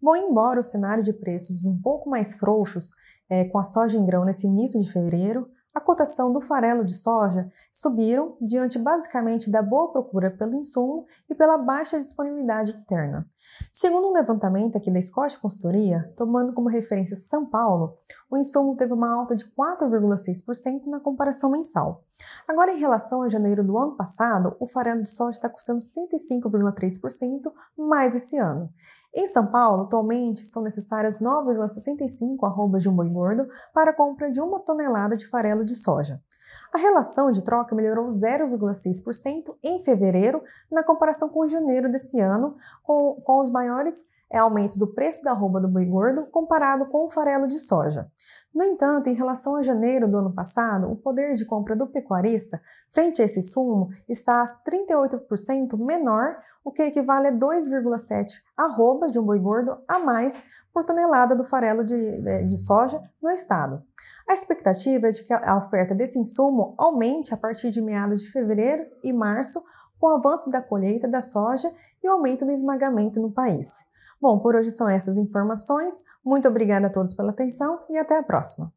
Bom, embora o cenário de preços um pouco mais frouxos é, com a soja em grão nesse início de fevereiro, a cotação do farelo de soja subiram diante basicamente da boa procura pelo insumo e pela baixa disponibilidade interna. Segundo um levantamento aqui da Scott Consultoria, tomando como referência São Paulo, o insumo teve uma alta de 4,6% na comparação mensal. Agora, em relação a janeiro do ano passado, o farelo de soja está custando 105,3% mais esse ano. Em São Paulo, atualmente são necessárias 9,65 arrobas de um boi gordo para a compra de uma tonelada de farelo de soja. A relação de troca melhorou 0,6% em fevereiro, na comparação com janeiro desse ano, com, com os maiores é aumento do preço da roupa do boi gordo comparado com o farelo de soja. No entanto, em relação a janeiro do ano passado, o poder de compra do pecuarista frente a esse sumo está a 38% menor, o que equivale a 2,7 arrobas de um boi gordo a mais por tonelada do farelo de, é, de soja no estado. A expectativa é de que a oferta desse insumo aumente a partir de meados de fevereiro e março, com o avanço da colheita da soja e o aumento do esmagamento no país. Bom, por hoje são essas informações. Muito obrigada a todos pela atenção e até a próxima.